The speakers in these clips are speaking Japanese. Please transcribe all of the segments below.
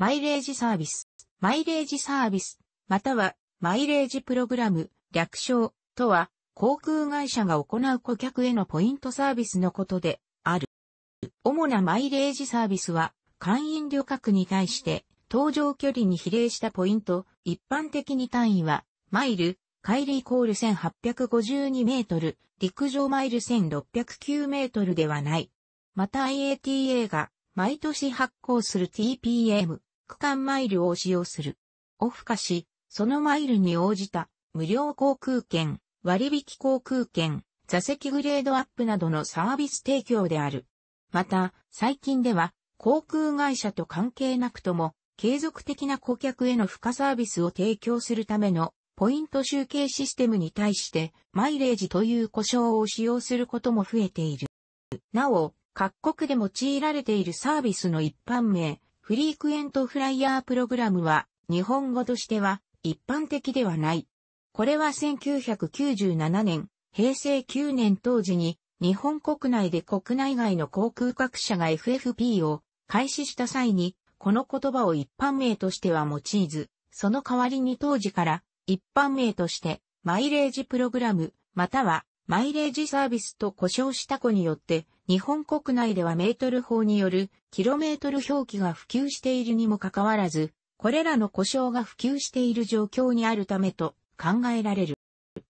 マイレージサービス、マイレージサービス、またはマイレージプログラム、略称とは、航空会社が行う顧客へのポイントサービスのことである。主なマイレージサービスは、会員旅客に対して、搭乗距離に比例したポイント、一般的に単位は、マイル、帰りイコール1852メートル、陸上マイル1609メートルではない。また IATA が毎年発行する TPM、区間マイルを使用する。オフ化し、そのマイルに応じた無料航空券、割引航空券、座席グレードアップなどのサービス提供である。また、最近では航空会社と関係なくとも継続的な顧客への付加サービスを提供するためのポイント集計システムに対してマイレージという呼称を使用することも増えている。なお、各国で用いられているサービスの一般名、フリークエントフライヤープログラムは、日本語としては、一般的ではない。これは1997年、平成9年当時に、日本国内で国内外の航空各社が FFP を開始した際に、この言葉を一般名としては用いず、その代わりに当時から一般名としてマイレージプログラムまたはマイレージサービスと故障した子によって、日本国内ではメートル法によるキロメートル表記が普及しているにもかかわらず、これらの故障が普及している状況にあるためと考えられる。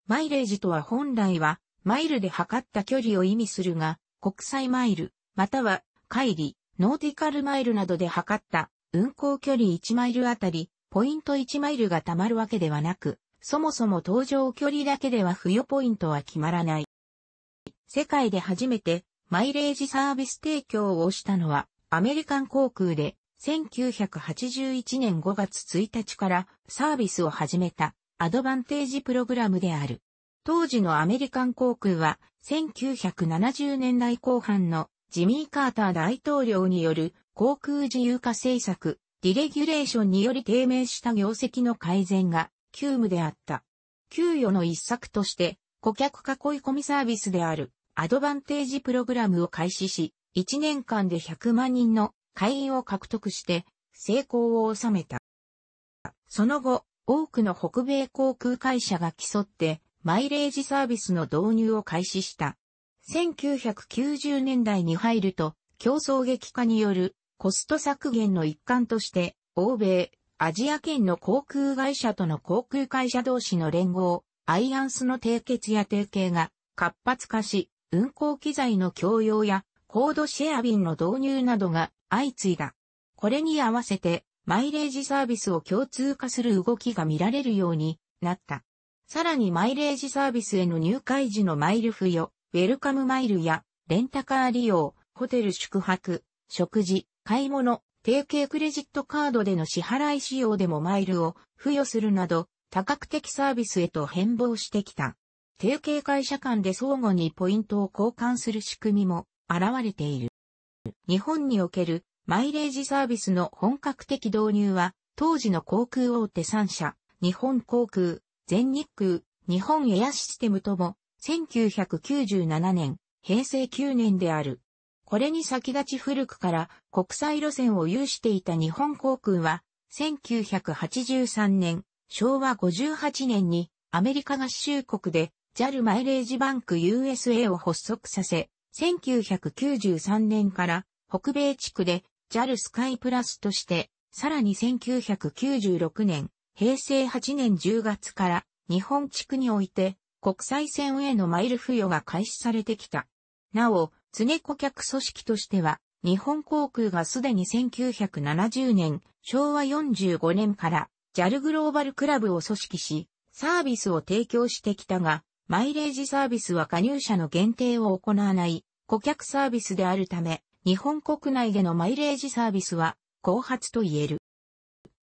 マイレージとは本来は、マイルで測った距離を意味するが、国際マイル、または、海里、ノーティカルマイルなどで測った運行距離1マイルあたり、ポイント1マイルが貯まるわけではなく、そもそも登場距離だけでは付与ポイントは決まらない。世界で初めてマイレージサービス提供をしたのはアメリカン航空で1981年5月1日からサービスを始めたアドバンテージプログラムである。当時のアメリカン航空は1970年代後半のジミー・カーター大統領による航空自由化政策、ディレギュレーションにより低迷した業績の改善が急務であった。給与の一策として、顧客囲い込みサービスである、アドバンテージプログラムを開始し、1年間で100万人の会員を獲得して、成功を収めた。その後、多くの北米航空会社が競って、マイレージサービスの導入を開始した。1990年代に入ると、競争激化によるコスト削減の一環として、欧米、アジア圏の航空会社との航空会社同士の連合、アイアンスの締結や提携が活発化し、運航機材の共用やコードシェア便の導入などが相次いだ。これに合わせて、マイレージサービスを共通化する動きが見られるようになった。さらにマイレージサービスへの入会時のマイル付与、ウェルカムマイルやレンタカー利用、ホテル宿泊、食事、買い物、提携クレジットカードでの支払い仕様でもマイルを付与するなど、多角的サービスへと変貌してきた。提携会社間で相互にポイントを交換する仕組みも現れている。日本におけるマイレージサービスの本格的導入は、当時の航空大手3社、日本航空、全日空、日本エアシステムとも、1997年、平成9年である。これに先立ち古くから国際路線を有していた日本航空は、1983年、昭和58年にアメリカ合衆国で JAL マイレージバンク USA を発足させ、1993年から北米地区で JAL スカイプラスとして、さらに1996年、平成8年10月から日本地区において国際線へのマイル付与が開始されてきた。なお、常顧客組織としては日本航空がすでに1970年、昭和45年から JAL グローバルクラブを組織し、サービスを提供してきたが、マイレージサービスは加入者の限定を行わない顧客サービスであるため、日本国内でのマイレージサービスは後発と言える。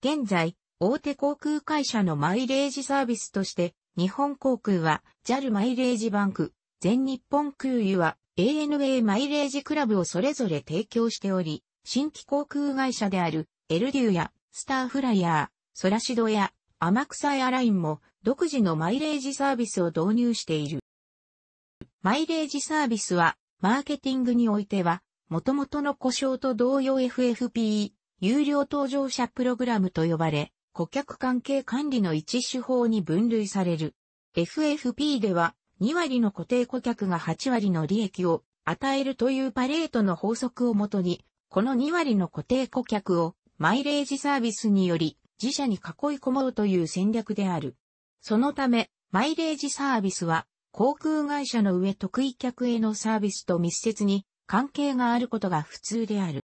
現在、大手航空会社のマイレージサービスとして、日本航空は JAL マイレージバンク、全日本空輸は ANA マイレージクラブをそれぞれ提供しており、新規航空会社であるエルデューやスターフライヤー、ソラシドや天草エアラインも独自のマイレージサービスを導入している。マイレージサービスはマーケティングにおいては元々の故障と同様 FFP、有料搭乗者プログラムと呼ばれ、顧客関係管理の一手法に分類される。FFP では2割の固定顧客が8割の利益を与えるというパレートの法則をもとに、この2割の固定顧客をマイレージサービスにより自社に囲い込もうという戦略である。そのため、マイレージサービスは航空会社の上得意客へのサービスと密接に関係があることが普通である。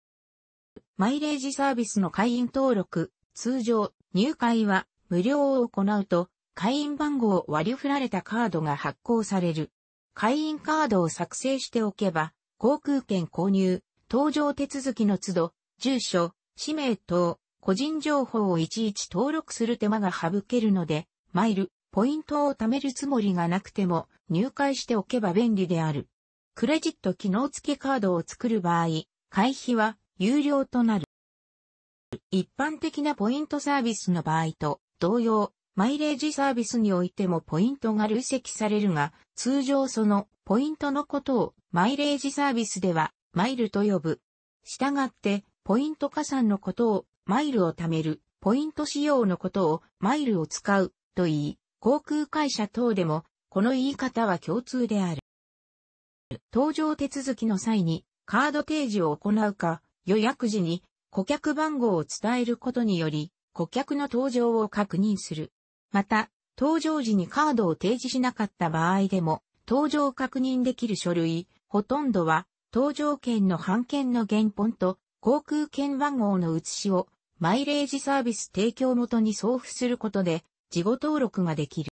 マイレージサービスの会員登録、通常、入会は無料を行うと、会員番号を割り振られたカードが発行される。会員カードを作成しておけば、航空券購入、搭乗手続きの都度、住所、氏名等、個人情報をいちいち登録する手間が省けるので、マイル、ポイントを貯めるつもりがなくても入会しておけば便利である。クレジット機能付きカードを作る場合、会費は有料となる。一般的なポイントサービスの場合と同様、マイレージサービスにおいてもポイントが累積されるが、通常そのポイントのことをマイレージサービスではマイルと呼ぶ。したがって、ポイント加算のことをマイルを貯める、ポイント使用のことをマイルを使うと言い、航空会社等でもこの言い方は共通である。搭乗手続きの際にカード提示を行うか、予約時に顧客番号を伝えることにより、顧客の搭乗を確認する。また、登場時にカードを提示しなかった場合でも、登場確認できる書類、ほとんどは、搭乗券の半券の原本と、航空券番号の写しを、マイレージサービス提供元に送付することで、事後登録ができる。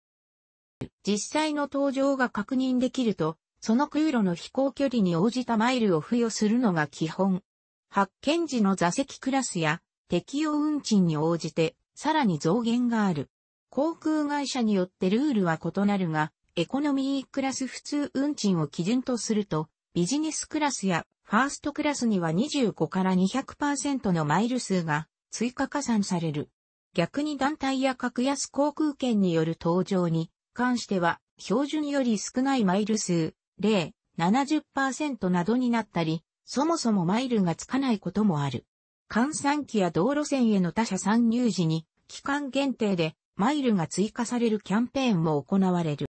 実際の登場が確認できると、その空路の飛行距離に応じたマイルを付与するのが基本。発見時の座席クラスや適用運賃に応じて、さらに増減がある。航空会社によってルールは異なるが、エコノミークラス普通運賃を基準とすると、ビジネスクラスやファーストクラスには25から200%のマイル数が追加加算される。逆に団体や格安航空券による搭乗に関しては、標準より少ないマイル数、例、70%などになったり、そもそもマイルがつかないこともある。換算機や道路線への他社参入時に、期間限定でマイルが追加されるキャンペーンも行われる。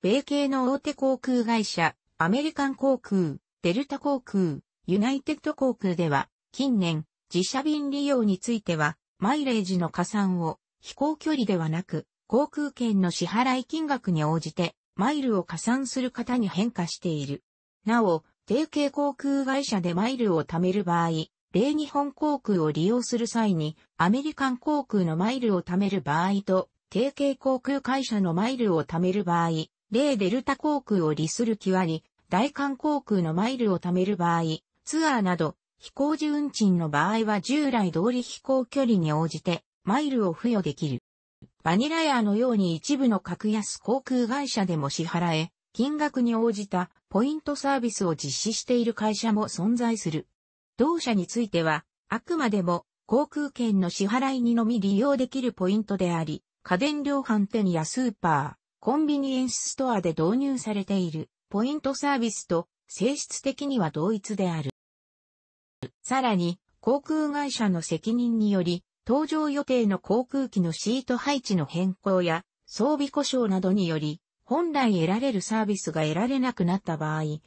米系の大手航空会社、アメリカン航空、デルタ航空、ユナイテッド航空では、近年、自社便利用については、マイレージの加算を飛行距離ではなく、航空券の支払い金額に応じて、マイルを加算する方に変化している。なお、定型航空会社でマイルを貯める場合、例日本航空を利用する際に、アメリカン航空のマイルを貯める場合と、提携航空会社のマイルを貯める場合、例デルタ航空を利する際に、大韓航空のマイルを貯める場合、ツアーなど、飛行時運賃の場合は従来通り飛行距離に応じて、マイルを付与できる。バニラエアのように一部の格安航空会社でも支払え、金額に応じたポイントサービスを実施している会社も存在する。同社については、あくまでも航空券の支払いにのみ利用できるポイントであり、家電量販店やスーパー、コンビニエンスストアで導入されているポイントサービスと性質的には同一である。さらに、航空会社の責任により、搭乗予定の航空機のシート配置の変更や装備故障などにより、本来得られるサービスが得られなくなった場合、例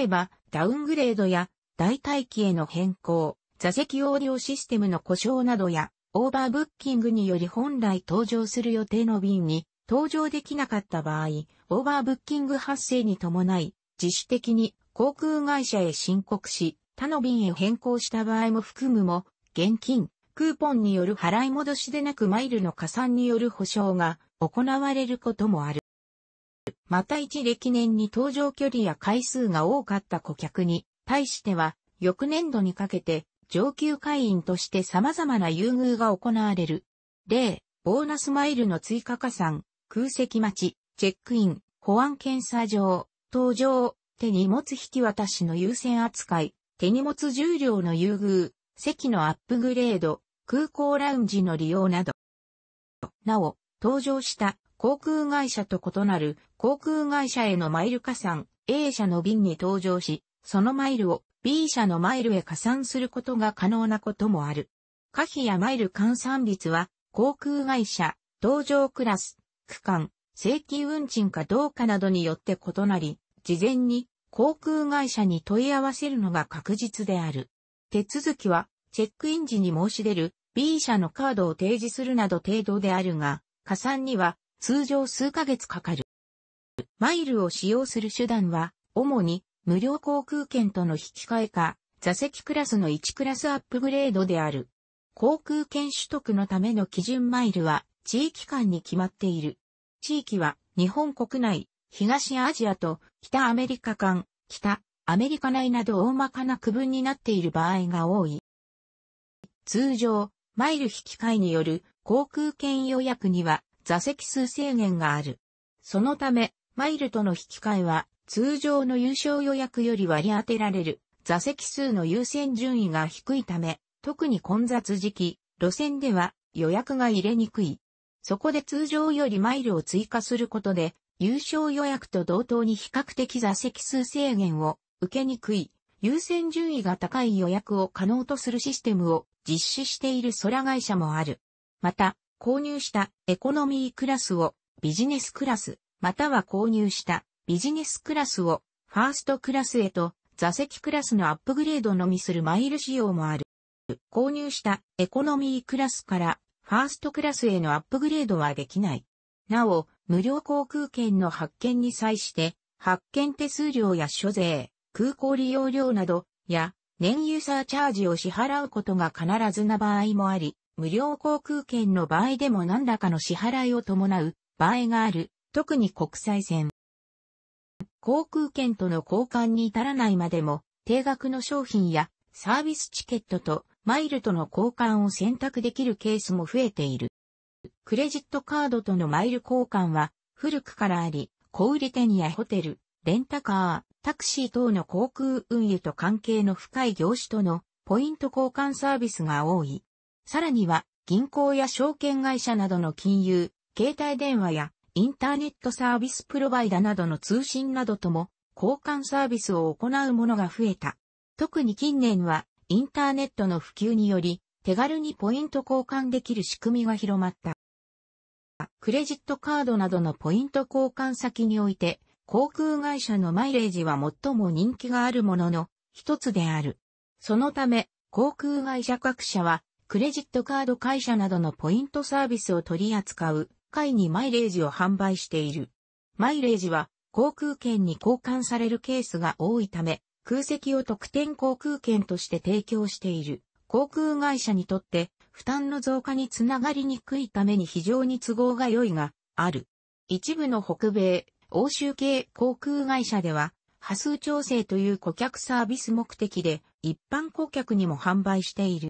えばダウングレードや代替機への変更、座席横領システムの故障などや、オーバーブッキングにより本来登場する予定の便に登場できなかった場合、オーバーブッキング発生に伴い、自主的に航空会社へ申告し、他の便へ変更した場合も含むも、現金、クーポンによる払い戻しでなくマイルの加算による保証が行われることもある。また一歴年に搭乗距離や回数が多かった顧客に対しては、翌年度にかけて、上級会員として様々な優遇が行われる。例、ボーナスマイルの追加加算、空席待ち、チェックイン、保安検査場、搭乗、手荷物引き渡しの優先扱い、手荷物重量の優遇、席のアップグレード、空港ラウンジの利用など。なお、搭乗した航空会社と異なる航空会社へのマイル加算、A 社の便に搭乗し、そのマイルを B 社のマイルへ加算することが可能なこともある。可否やマイル換算率は、航空会社、搭乗クラス、区間、正規運賃かどうかなどによって異なり、事前に航空会社に問い合わせるのが確実である。手続きは、チェックイン時に申し出る B 社のカードを提示するなど程度であるが、加算には通常数ヶ月かかる。マイルを使用する手段は、主に無料航空券との引き換えか、座席クラスの1クラスアップグレードである。航空券取得のための基準マイルは、地域間に決まっている。地域は、日本国内、東アジアと北アメリカ間、北アメリカ内など大まかな区分になっている場合が多い。通常、マイル引き換えによる航空券予約には座席数制限がある。そのため、マイルとの引き換えは通常の優勝予約より割り当てられる座席数の優先順位が低いため、特に混雑時期、路線では予約が入れにくい。そこで通常よりマイルを追加することで、優勝予約と同等に比較的座席数制限を受けにくい、優先順位が高い予約を可能とするシステムを実施している空会社もある。また、購入したエコノミークラスをビジネスクラス、または購入したビジネスクラスをファーストクラスへと座席クラスのアップグレードのみするマイル仕様もある。購入したエコノミークラスからファーストクラスへのアップグレードはできない。なお、無料航空券の発券に際して、発券手数料や所税、空港利用料など、や、燃油サーチャージを支払うことが必ずな場合もあり、無料航空券の場合でも何らかの支払いを伴う場合がある、特に国際線。航空券との交換に至らないまでも、定額の商品やサービスチケットとマイルとの交換を選択できるケースも増えている。クレジットカードとのマイル交換は古くからあり、小売店やホテル、レンタカー、タクシー等の航空運輸と関係の深い業種とのポイント交換サービスが多い。さらには銀行や証券会社などの金融、携帯電話やインターネットサービスプロバイダなどの通信などとも交換サービスを行うものが増えた。特に近年はインターネットの普及により手軽にポイント交換できる仕組みが広まった。クレジットカードなどのポイント交換先において航空会社のマイレージは最も人気があるものの一つである。そのため航空会社各社はクレジットカード会社などのポイントサービスを取り扱う回にマイレージを販売している。マイレージは航空券に交換されるケースが多いため、空席を特典航空券として提供している。航空会社にとって負担の増加につながりにくいために非常に都合が良いが、ある。一部の北米、欧州系航空会社では、波数調整という顧客サービス目的で一般顧客にも販売している。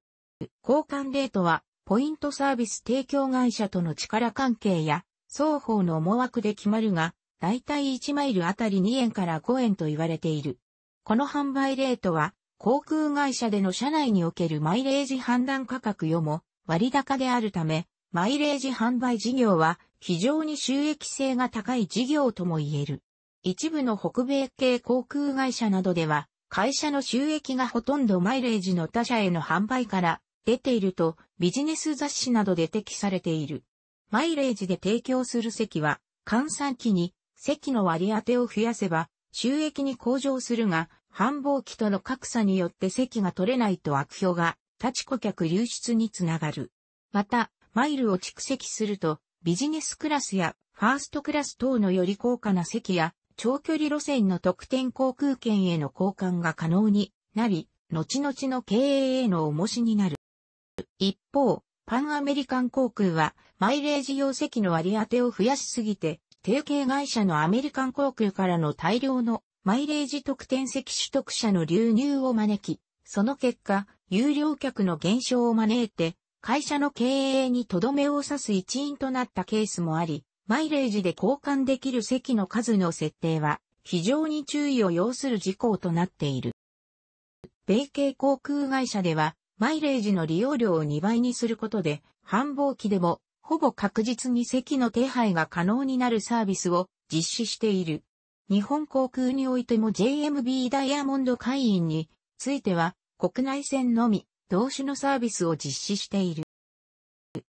交換レートはポイントサービス提供会社との力関係や、双方の思惑で決まるが、だいたい1マイルあたり2円から5円と言われている。この販売レートは、航空会社での社内におけるマイレージ判断価格よも割高であるため、マイレージ販売事業は非常に収益性が高い事業とも言える。一部の北米系航空会社などでは、会社の収益がほとんどマイレージの他社への販売から出ているとビジネス雑誌などで適されている。マイレージで提供する席は、換算期に席の割り当てを増やせば、収益に向上するが、繁忙期との格差によって席が取れないと悪評が、立ち顧客流出につながる。また、マイルを蓄積すると、ビジネスクラスやファーストクラス等のより高価な席や、長距離路線の特典航空券への交換が可能になり、後々の経営への重しになる。一方、パンアメリカン航空は、マイレージ用席の割り当てを増やしすぎて、提携会社のアメリカン航空からの大量のマイレージ特典席取得者の流入を招き、その結果、有料客の減少を招いて、会社の経営にとどめを刺す一因となったケースもあり、マイレージで交換できる席の数の設定は、非常に注意を要する事項となっている。米系航空会社では、マイレージの利用量を2倍にすることで、繁忙期でも、ほぼ確実に席の手配が可能になるサービスを実施している。日本航空においても JMB ダイヤモンド会員については、国内線のみ、同種のサービスを実施している。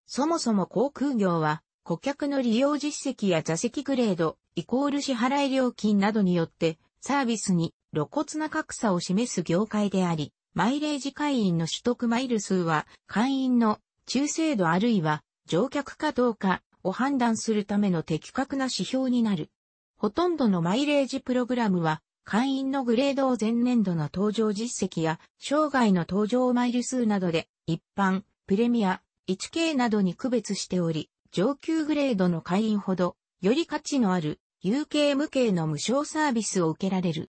そもそも航空業は、顧客の利用実績や座席グレード、イコール支払い料金などによって、サービスに露骨な格差を示す業界であり、マイレージ会員の取得マイル数は会員の中精度あるいは乗客かどうかを判断するための的確な指標になる。ほとんどのマイレージプログラムは会員のグレードを前年度の登場実績や生涯の登場マイル数などで一般、プレミア、1K などに区別しており、上級グレードの会員ほどより価値のある有形無形の無償サービスを受けられる。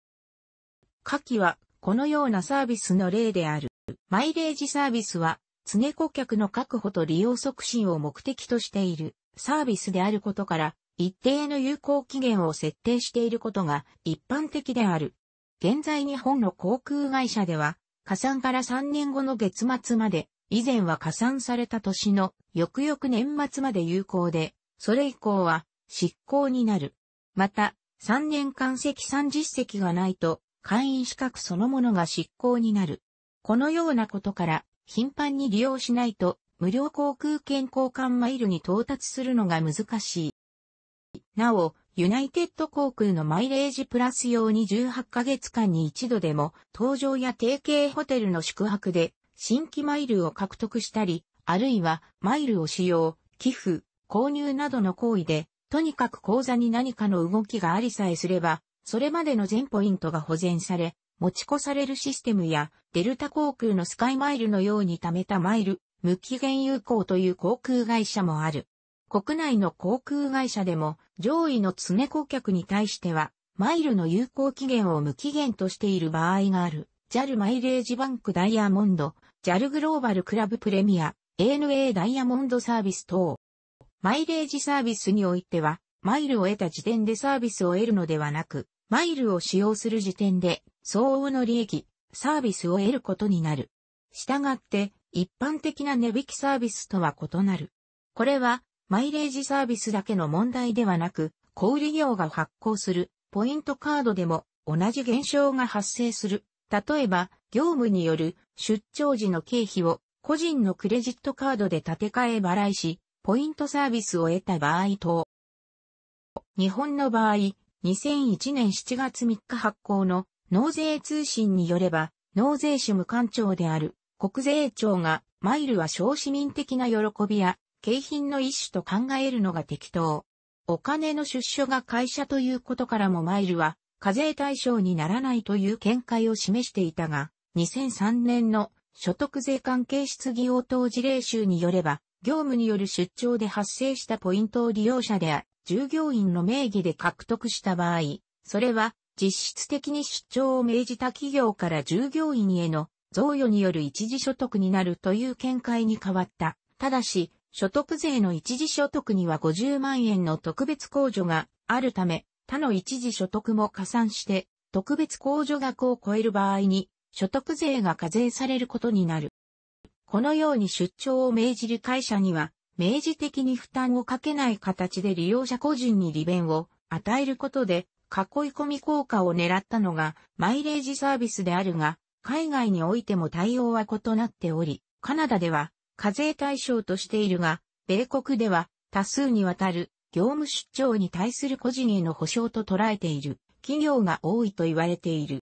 下記はこのようなサービスの例である。マイレージサービスは、常顧客の確保と利用促進を目的としているサービスであることから、一定の有効期限を設定していることが一般的である。現在日本の航空会社では、加算から3年後の月末まで、以前は加算された年の翌々年末まで有効で、それ以降は執行になる。また、3年間積算実績がないと、会員資格そのものが失効になる。このようなことから、頻繁に利用しないと、無料航空券交換マイルに到達するのが難しい。なお、ユナイテッド航空のマイレージプラス用に18ヶ月間に一度でも、搭乗や提携ホテルの宿泊で、新規マイルを獲得したり、あるいは、マイルを使用、寄付、購入などの行為で、とにかく口座に何かの動きがありさえすれば、それまでの全ポイントが保全され、持ち越されるシステムや、デルタ航空のスカイマイルのように貯めたマイル、無期限有効という航空会社もある。国内の航空会社でも、上位の常顧客に対しては、マイルの有効期限を無期限としている場合がある。JAL マイレージバンクダイヤモンド、JAL グローバルクラブプレミア、ANA ダイヤモンドサービス等。マイレージサービスにおいては、マイルを得た時点でサービスを得るのではなく、マイルを使用する時点で相応の利益、サービスを得ることになる。したがって、一般的な値引きサービスとは異なる。これは、マイレージサービスだけの問題ではなく、小売業が発行するポイントカードでも同じ現象が発生する。例えば、業務による出張時の経費を個人のクレジットカードで立て替え払いし、ポイントサービスを得た場合等。日本の場合、2001年7月3日発行の納税通信によれば、納税主無官庁である国税庁が、マイルは小市民的な喜びや、景品の一種と考えるのが適当。お金の出所が会社ということからもマイルは、課税対象にならないという見解を示していたが、2003年の所得税関係質疑応答事例集によれば、業務による出張で発生したポイントを利用者であ従業員の名義で獲得した場合、それは実質的に出張を命じた企業から従業員への贈与による一時所得になるという見解に変わった。ただし、所得税の一時所得には50万円の特別控除があるため、他の一時所得も加算して、特別控除額を超える場合に、所得税が課税されることになる。このように出張を命じる会社には、明示的に負担をかけない形で利用者個人に利便を与えることで、囲い込み効果を狙ったのがマイレージサービスであるが、海外においても対応は異なっており、カナダでは課税対象としているが、米国では多数にわたる業務出張に対する個人への保障と捉えている企業が多いと言われている。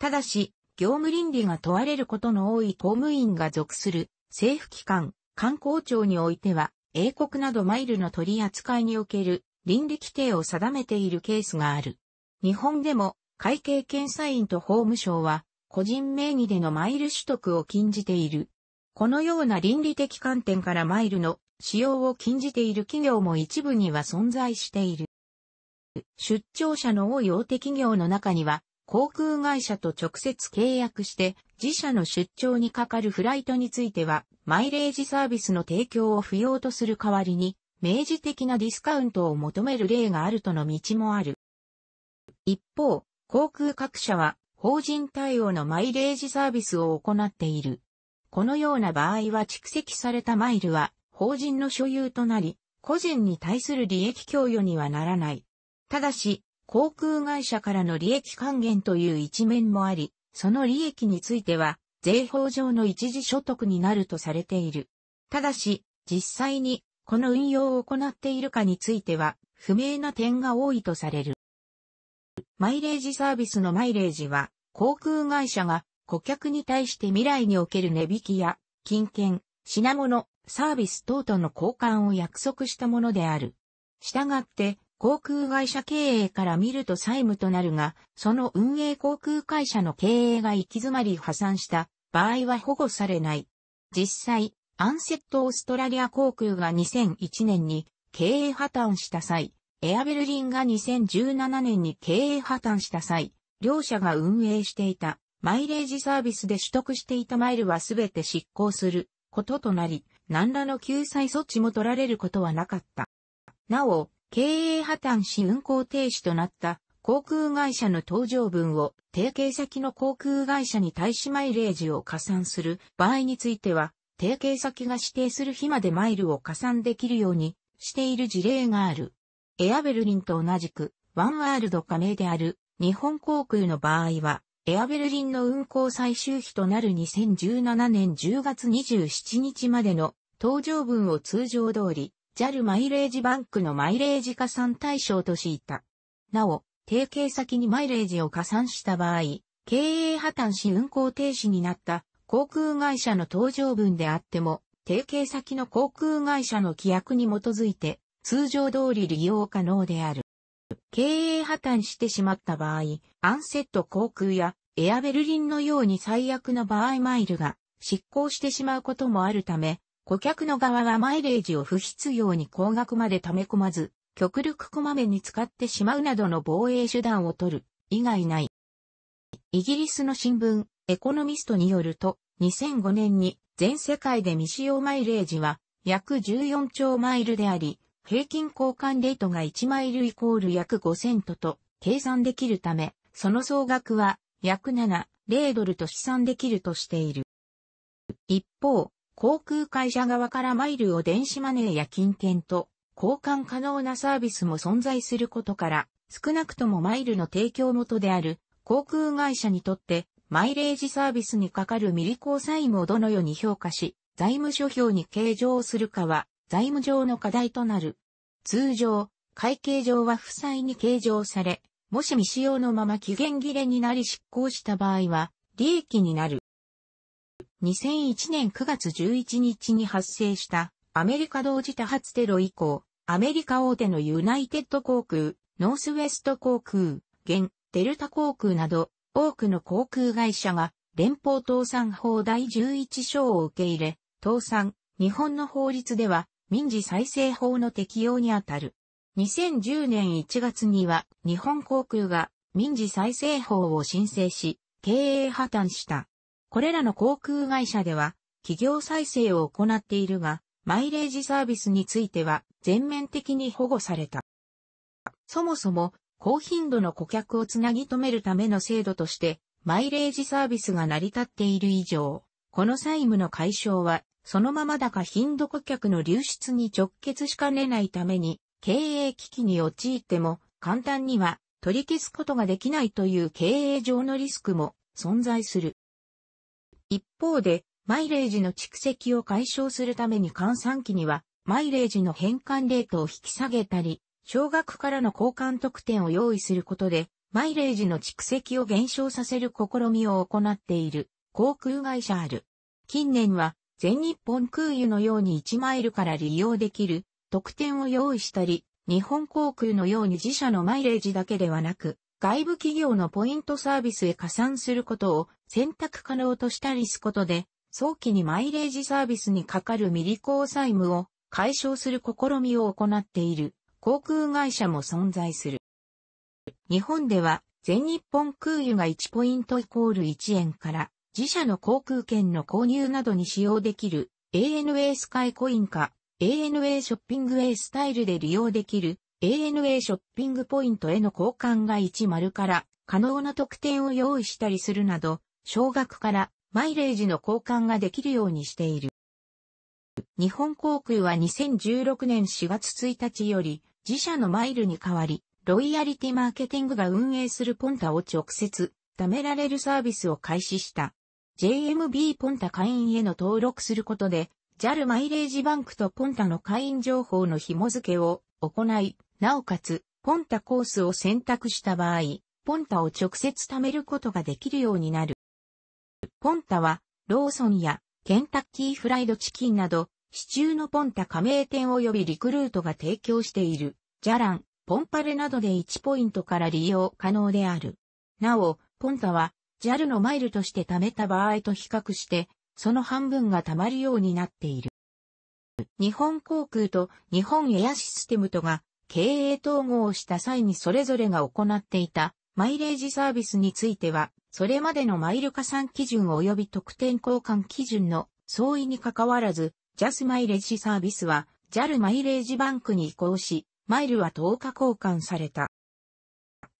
ただし、業務倫理が問われることの多い公務員が属する政府機関、観光庁においては、英国などマイルの取り扱いにおける倫理規定を定めているケースがある。日本でも会計検査院と法務省は個人名義でのマイル取得を禁じている。このような倫理的観点からマイルの使用を禁じている企業も一部には存在している。出張者の多い大手企業の中には、航空会社と直接契約して、自社の出張にかかるフライトについては、マイレージサービスの提供を不要とする代わりに、明示的なディスカウントを求める例があるとの道もある。一方、航空各社は法人対応のマイレージサービスを行っている。このような場合は蓄積されたマイルは法人の所有となり、個人に対する利益供与にはならない。ただし、航空会社からの利益還元という一面もあり、その利益については税法上の一時所得になるとされている。ただし、実際にこの運用を行っているかについては不明な点が多いとされる。マイレージサービスのマイレージは、航空会社が顧客に対して未来における値引きや、金券、品物、サービス等との交換を約束したものである。したがって、航空会社経営から見ると債務となるが、その運営航空会社の経営が行き詰まり破産した場合は保護されない。実際、アンセット・オーストラリア航空が2001年に経営破綻した際、エアベルリンが2017年に経営破綻した際、両社が運営していたマイレージサービスで取得していたマイルはすべて執行することとなり、何らの救済措置も取られることはなかった。なお、経営破綻し運行停止となった航空会社の搭乗分を提携先の航空会社に対しマイレージを加算する場合については、提携先が指定する日までマイルを加算できるようにしている事例がある。エアベルリンと同じく、ワンワールド加盟である日本航空の場合は、エアベルリンの運航最終日となる2017年10月27日までの搭乗分を通常通り JAL マイレージバンクのマイレージ加算対象としいた。なお、提携先にマイレージを加算した場合、経営破綻し運行停止になった航空会社の搭乗分であっても、提携先の航空会社の規約に基づいて、通常通り利用可能である。経営破綻してしまった場合、アンセット航空やエアベルリンのように最悪の場合マイルが失効してしまうこともあるため、顧客の側はマイレージを不必要に高額まで溜め込まず、極力こまめに使ってしまうなどの防衛手段を取る、以外ない。イギリスの新聞、エコノミストによると、2005年に全世界で未使用マイレージは約14兆マイルであり、平均交換レートが1マイルイコール約5セントと計算できるため、その総額は約7、0ドルと試算できるとしている。一方、航空会社側からマイルを電子マネーや金券と交換可能なサービスも存在することから、少なくともマイルの提供元である航空会社にとってマイレージサービスにかかる未履行債務をどのように評価し、財務諸表に計上するかは財務上の課題となる。通常、会計上は負債に計上され、もし未使用のまま期限切れになり執行した場合は利益になる。2001年9月11日に発生したアメリカ同時多発テロ以降、アメリカ大手のユナイテッド航空、ノースウェスト航空、現、デルタ航空など、多くの航空会社が、連邦倒産法第11章を受け入れ、倒産、日本の法律では、民事再生法の適用にあたる。2010年1月には、日本航空が、民事再生法を申請し、経営破綻した。これらの航空会社では、企業再生を行っているが、マイレージサービスについては全面的に保護された。そもそも、高頻度の顧客をつなぎ止めるための制度として、マイレージサービスが成り立っている以上、この債務の解消は、そのままだか頻度顧客の流出に直結しかねないために、経営危機に陥っても、簡単には取り消すことができないという経営上のリスクも存在する。一方で、マイレージの蓄積を解消するために換算期には、マイレージの変換レートを引き下げたり、少額からの交換特典を用意することで、マイレージの蓄積を減少させる試みを行っている航空会社ある。近年は全日本空輸のように1マイルから利用できる特典を用意したり、日本航空のように自社のマイレージだけではなく、外部企業のポイントサービスへ加算することを選択可能としたりすことで、早期にマイレージサービスにかかる未履行債務を解消する試みを行っている航空会社も存在する。日本では全日本空輸が1ポイントイコール1円から自社の航空券の購入などに使用できる ANA スカイコインか ANA ショッピング A スタイルで利用できる ANA ショッピングポイントへの交換が10から可能な特典を用意したりするなど、少額からマイレージの交換ができるようにしている。日本航空は2016年4月1日より自社のマイルに代わり、ロイヤリティマーケティングが運営するポンタを直接貯められるサービスを開始した。JMB ポンタ会員への登録することで、JAL マイレージバンクとポンタの会員情報の紐付けを行い、なおかつ、ポンタコースを選択した場合、ポンタを直接貯めることができるようになる。ポンタは、ローソンやケンタッキーフライドチキンなど、市中のポンタ加盟店及びリクルートが提供している、ジャラン、ポンパレなどで1ポイントから利用可能である。なお、ポンタは、JAL のマイルとして貯めた場合と比較して、その半分が貯まるようになっている。日本航空と日本エアシステムとが経営統合をした際にそれぞれが行っていたマイレージサービスについてはそれまでのマイル加算基準及び特典交換基準の相違に関わらず、JAS マイレージサービスは JAL マイレージバンクに移行し、マイルは10日交換された。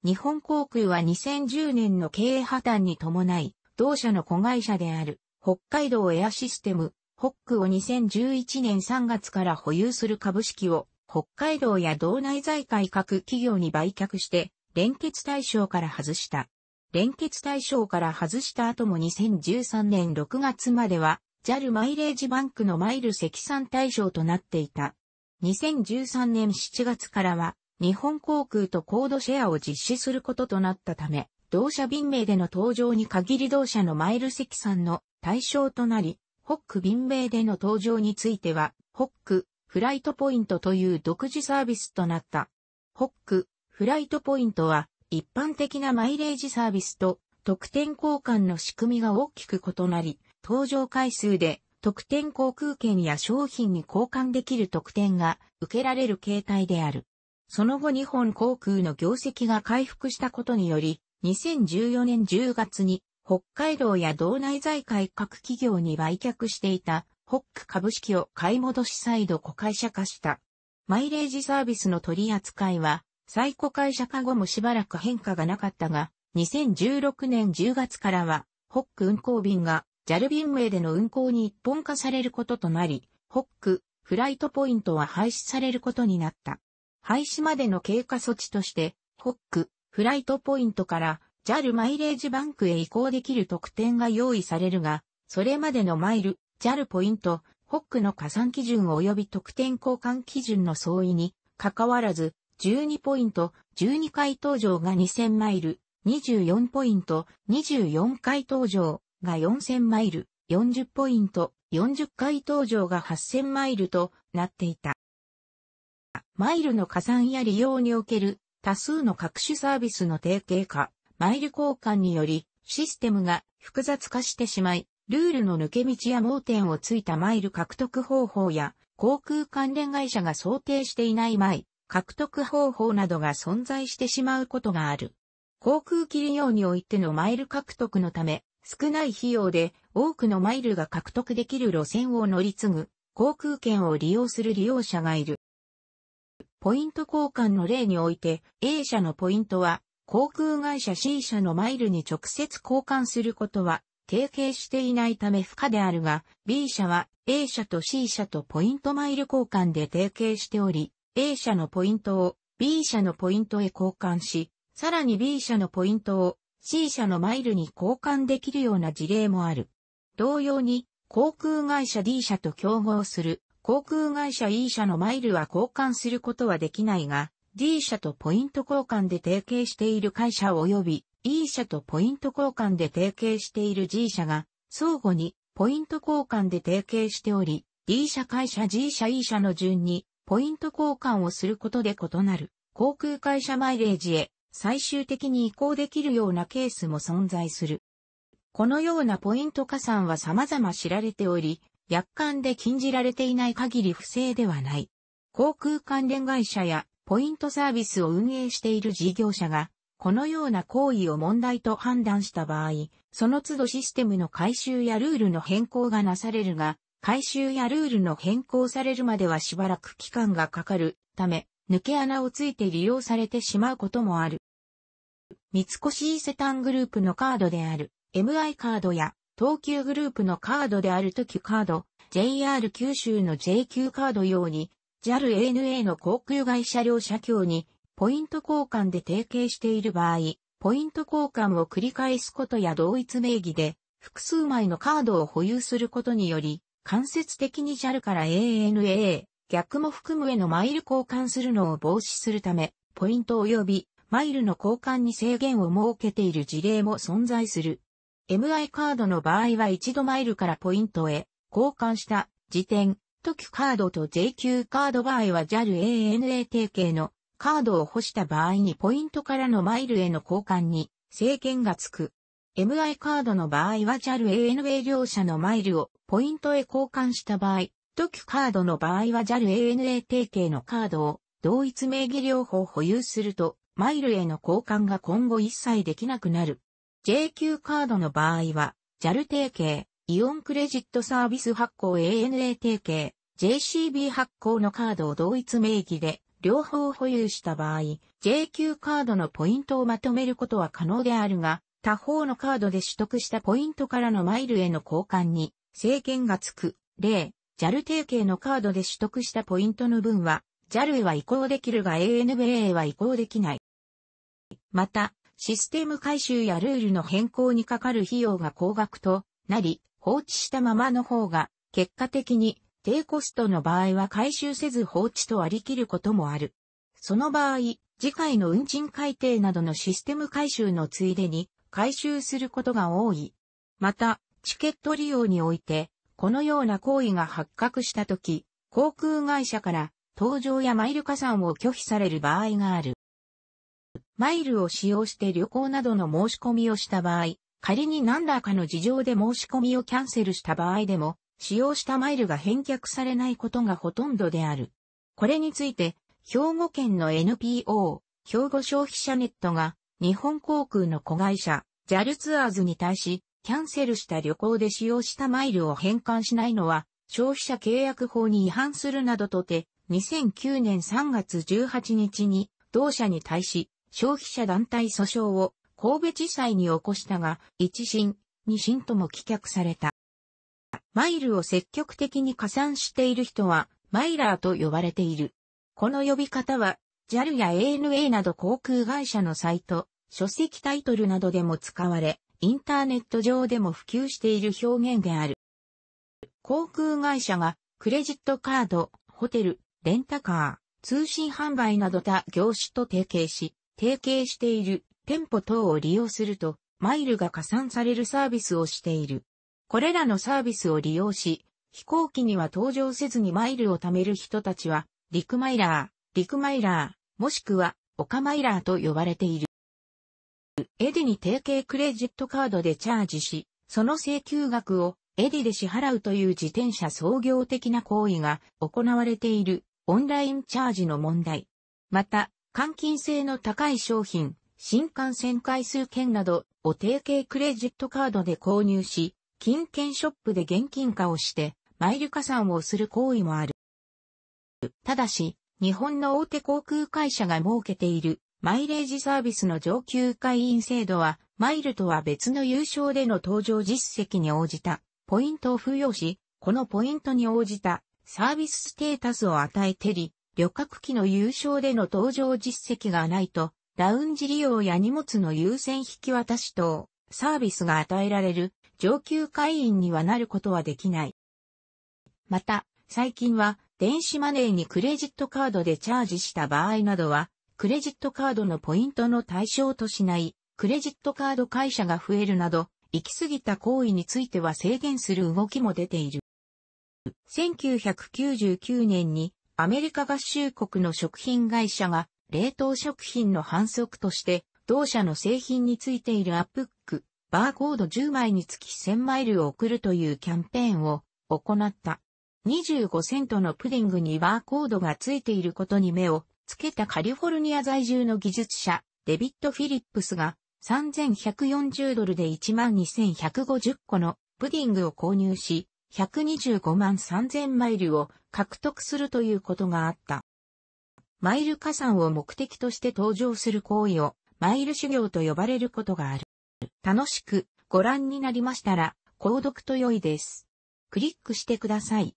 日本航空は2010年の経営破綻に伴い、同社の子会社である北海道エアシステム、ホックを2011年3月から保有する株式を北海道や道内財界各企業に売却して連結対象から外した。連結対象から外した後も2013年6月までは JAL マイレージバンクのマイル積算対象となっていた。2013年7月からは日本航空とコードシェアを実施することとなったため、同社便名での登場に限り同社のマイル積算の対象となり、ホック便名での登場については、ホックフライトポイントという独自サービスとなった。ホックフライトポイントは一般的なマイレージサービスと特典交換の仕組みが大きく異なり、搭乗回数で特典航空券や商品に交換できる特典が受けられる形態である。その後日本航空の業績が回復したことにより、2014年10月に北海道や道内在海各企業に売却していたホック株式を買い戻し再度子会社化した。マイレージサービスの取り扱いは最古会社化後もしばらく変化がなかったが、2016年10月からは、ホック運航便が JAL 便名での運航に一本化されることとなり、ホック、フライトポイントは廃止されることになった。廃止までの経過措置として、ホック、フライトポイントから JAL マイレージバンクへ移行できる特典が用意されるが、それまでのマイル、JAL ポイント、ホックの加算基準及び特典交換基準の相違に、かかわらず、12ポイント、12回登場が2000マイル、24ポイント、24回登場が4000マイル、40ポイント、40回登場が8000マイルとなっていた。マイルの加算や利用における多数の各種サービスの提携化、マイル交換によりシステムが複雑化してしまい、ルールの抜け道や盲点をついたマイル獲得方法や航空関連会社が想定していないマイ獲得方法などが存在してしまうことがある。航空機利用においてのマイル獲得のため、少ない費用で多くのマイルが獲得できる路線を乗り継ぐ航空券を利用する利用者がいる。ポイント交換の例において A 社のポイントは航空会社 C 社のマイルに直接交換することは提携していないため不可であるが B 社は A 社と C 社とポイントマイル交換で提携しており A 社のポイントを B 社のポイントへ交換し、さらに B 社のポイントを C 社のマイルに交換できるような事例もある。同様に、航空会社 D 社と競合する航空会社 E 社のマイルは交換することはできないが、D 社とポイント交換で提携している会社及び E 社とポイント交換で提携している G 社が相互にポイント交換で提携しており、D 社会社 G 社 E 社の順にポイント交換をすることで異なる航空会社マイレージへ最終的に移行できるようなケースも存在する。このようなポイント加算は様々知られており、約款で禁じられていない限り不正ではない。航空関連会社やポイントサービスを運営している事業者が、このような行為を問題と判断した場合、その都度システムの改修やルールの変更がなされるが、改修やルールの変更されるまではしばらく期間がかかるため、抜け穴をついて利用されてしまうこともある。三越伊勢丹グループのカードである MI カードや東急グループのカードである時カード、JR 九州の JQ カード用に JAL ANA の航空会社両社協にポイント交換で提携している場合、ポイント交換を繰り返すことや同一名義で複数枚のカードを保有することにより、間接的に JAL から ANA、逆も含むへのマイル交換するのを防止するため、ポイント及びマイルの交換に制限を設けている事例も存在する。MI カードの場合は一度マイルからポイントへ交換した時点、特カードと JQ カード場合は JAL ANA 提携のカードを干した場合にポイントからのマイルへの交換に制限がつく。MI カードの場合は JAL ANA 両社のマイルをポイントへ交換した場合、特カードの場合は JAL ANA 提携のカードを同一名義両方保有すると、マイルへの交換が今後一切できなくなる。JQ カードの場合は、JAL 提携、イオンクレジットサービス発行 ANA 提携、JCB 発行のカードを同一名義で両方保有した場合、JQ カードのポイントをまとめることは可能であるが、他方のカードで取得したポイントからのマイルへの交換に制限がつく。例、JAL 提携のカードで取得したポイントの分は JAL へは移行できるが ANA へは移行できない。また、システム改修やルールの変更にかかる費用が高額となり、放置したままの方が、結果的に低コストの場合は回収せず放置と割り切ることもある。その場合、次回の運賃改定などのシステム改修のついでに、回収することが多い。また、チケット利用において、このような行為が発覚したとき、航空会社から搭乗やマイル加算を拒否される場合がある。マイルを使用して旅行などの申し込みをした場合、仮に何らかの事情で申し込みをキャンセルした場合でも、使用したマイルが返却されないことがほとんどである。これについて、兵庫県の NPO、兵庫消費者ネットが、日本航空の子会社、JAL ツアーズに対し、キャンセルした旅行で使用したマイルを返還しないのは、消費者契約法に違反するなどとて、2009年3月18日に、同社に対し、消費者団体訴訟を神戸地裁に起こしたが、一審、二審とも棄却された。マイルを積極的に加算している人は、マイラーと呼ばれている。この呼び方は、JAL や ANA など航空会社のサイト、書籍タイトルなどでも使われ、インターネット上でも普及している表現である。航空会社がクレジットカード、ホテル、レンタカー、通信販売など他業種と提携し、提携している店舗等を利用すると、マイルが加算されるサービスをしている。これらのサービスを利用し、飛行機には搭乗せずにマイルを貯める人たちは、リクマイラー、リクマイラー、もしくは、オカマイラーと呼ばれている。エディに提携クレジットカードでチャージし、その請求額をエディで支払うという自転車創業的な行為が行われているオンラインチャージの問題。また、換金性の高い商品、新幹線回数券などを提携クレジットカードで購入し、金券ショップで現金化をして、マイル加算をする行為もある。ただし、日本の大手航空会社が設けているマイレージサービスの上級会員制度は、マイルとは別の優勝での登場実績に応じたポイントを付与し、このポイントに応じたサービスステータスを与えてり、旅客機の優勝での登場実績がないと、ラウンジ利用や荷物の優先引き渡し等、サービスが与えられる上級会員にはなることはできない。また、最近は電子マネーにクレジットカードでチャージした場合などは、クレジットカードのポイントの対象としない、クレジットカード会社が増えるなど、行き過ぎた行為については制限する動きも出ている。1999年にアメリカ合衆国の食品会社が冷凍食品の反則として同社の製品についているアップック、バーコード10枚につき1000マイルを送るというキャンペーンを行った。25セントのプディングにバーコードが付いていることに目をつけたカリフォルニア在住の技術者、デビッド・フィリップスが3140ドルで12150個のプディングを購入し、125万3000マイルを獲得するということがあった。マイル加算を目的として登場する行為をマイル修行と呼ばれることがある。楽しくご覧になりましたら、購読と良いです。クリックしてください。